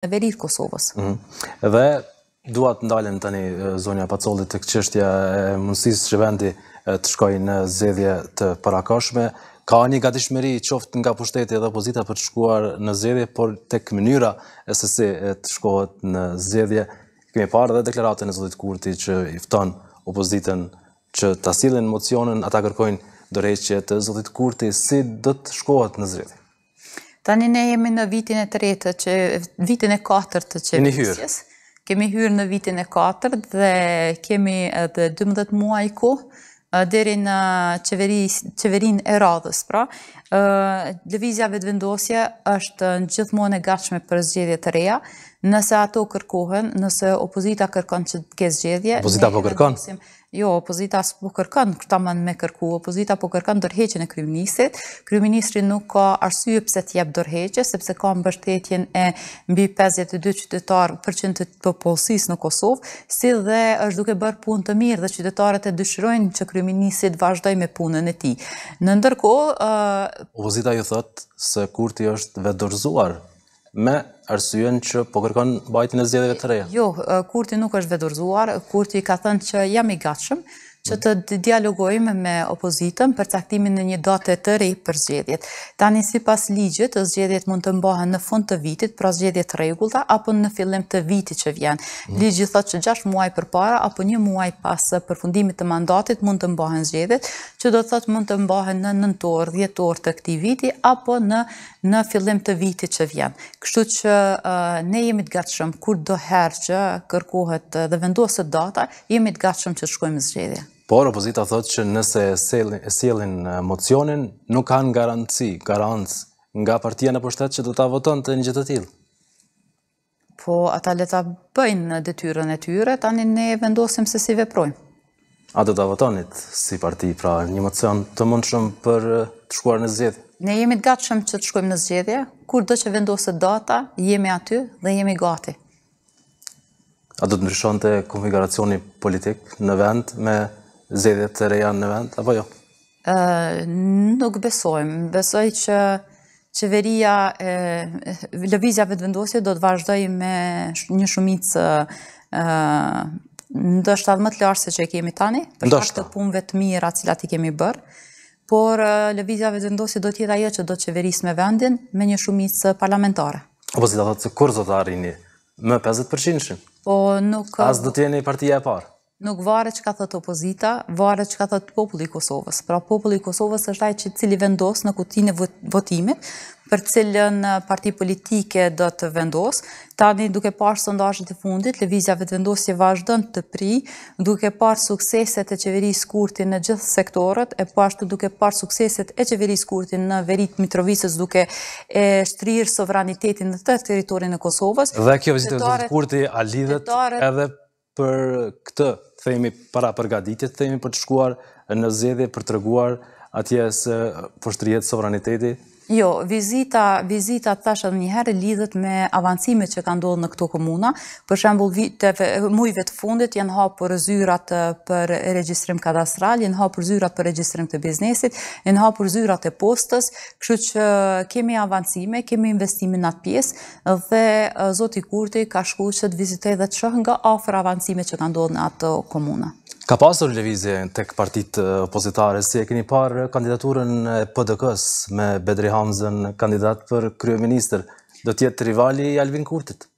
Mhm. e veritë Kosovës. Dhe duat të ndalën të një zonja pacollit të këqështja e mundësisë që vendi të shkoj në zedhje të parakashme. Ka një gatishmeri qoftë nga pushtetje dhe opozita për të shkuar në zedhje, por të këmënyra e sësi të shkohet në zedhje. Kemi parë dhe deklaratën e zotit kurti që ifton opozitën që të asilin mocionën, ata kërkojnë dërheqje të zotit kurti, si të shkohet në zedhje. Tani ne jemi në vitin e tretë, që, vitin e katërt të qeverisjes. Kemi hyrë në vitin e katërt dhe kemi edhe 12 muaj ku, deri në qeverin e radhës, pra. Lëvizja vetëvendosje është në gjithmonë e gatshme për zgjedhje të reja, Nëse ato kërkohen, nëse opozita kërkon që të kesë gjedhje... Opozita po kërkon? Jo, opozita po kërkon, këta man me kërku, opozita po kërkon dërheqen e kryeministit, kryeministri nuk ka arsye pëse t'jep dërheqe, sepse ka më bështetjen e mbi 52 qytetarë për qënë të të në Kosovë, si dhe është duke bërë punë të mirë dhe qytetarët e dyshrojnë që kryeministit vazhdoj me punën e ti. Në ndërko... Opozita ju thotë se Kurti është vedorzuar me arsyen që po kërkon bajtin e zgjedhjeve të reja. Jo, Kurti nuk është vetëdorzuar, Kurti ka thënë që jam i gatshëm që të dialogojme me opozitën për caktimin në një date të rej për zgjedhjet. Tani si pas ligjit, zgjedhjet mund të mbohen në fund të vitit, pra zgjedhjet regullta, apo në fillim të vitit që vjen. Mm. Ligjit thot që 6 muaj për para, apo një muaj pas për fundimit të mandatit mund të mbohen zgjedhjet, që do të thot mund të mbohen në nëntor, djetor të këti viti, apo në fillim të vitit që vjen. Kështu që ne jemi të gatshëm, kur do herë që kërkohet dhe vendosët data, jemi të gatshëm që shkojmë zgjedhjet. Por, opozita thot që nëse sjellin mocionin, nuk kanë garanci, garanc, nga partia në pushtet që do të avoton të një gjithë të tillë. Po, ata le ta bëjnë në e tyre, tani ne vendosim se si veprojmë. A do të avotonit si parti, pra një mocion të mund shumë për të shkuar në zgjedhje? Ne jemi të gatë shumë që të shkuar në zgjedhje, kur do që vendoset data, jemi aty dhe jemi gati. A do të ndryshon të konfiguracioni politik në vend me zedhe të reja në vend, apo jo? Nuk besojmë, besoj që qeveria, lëvizja vëtë vendosit do të vazhdoj me një shumicë ndështat më të lërë se që e kemi tani, përshat të punëve të mira cilat i kemi bërë, por lëvizja vëtë vendosit do tjeta jetë që do të qeveris me vendin me një shumicë parlamentare. Opozita si të atë të kur zotë arini, më 50% shimë? Po nuk... As do tjeni partija e parë? Nuk varet që ka thëtë opozita, varet që ka thëtë populli Kosovës. Pra populli Kosovës është taj që cili vendosë në kutin e votimit, për cilën parti politike do të vendosë. Tani duke parë sondajët e fundit, levizja vetë vendosë që vazhdojnë të pri, duke parë sukseset e qeverisë kurti në gjithë sektorët, e pashtu duke parë sukseset e qeverisë kurti në verit Mitrovicës duke e shtrirë sovranitetin në të teritorin e Kosovës. Dhe kjo vizitë vëzitë kurti a lidhet edhe për këtë, themi para përgaditit, të themi për të shkuar në zedhe, për të reguar atje se për po sovraniteti, Jo, vizita të thashtë edhe një herë lidhët me avancimet që ka ndodhë në këto komuna. Për shembul, mujve të fundit janë hapë për zyrat për registrim katastral, janë hapë për zyrat për registrim të biznesit, janë hapë për zyrat e postës, kështë që kemi avancime, kemi investimin në atë piesë dhe Zoti Kurti ka shku që të vizitej dhe të shohë nga ofër avancime që ka ndodhë në atë komuna. Ka pasur levizje të partitë opozitare, si e keni parë kandidaturën PDK-s me Bedri Hamzën, kandidat për kryo minister, do tjetë rivali Alvin Kurtit.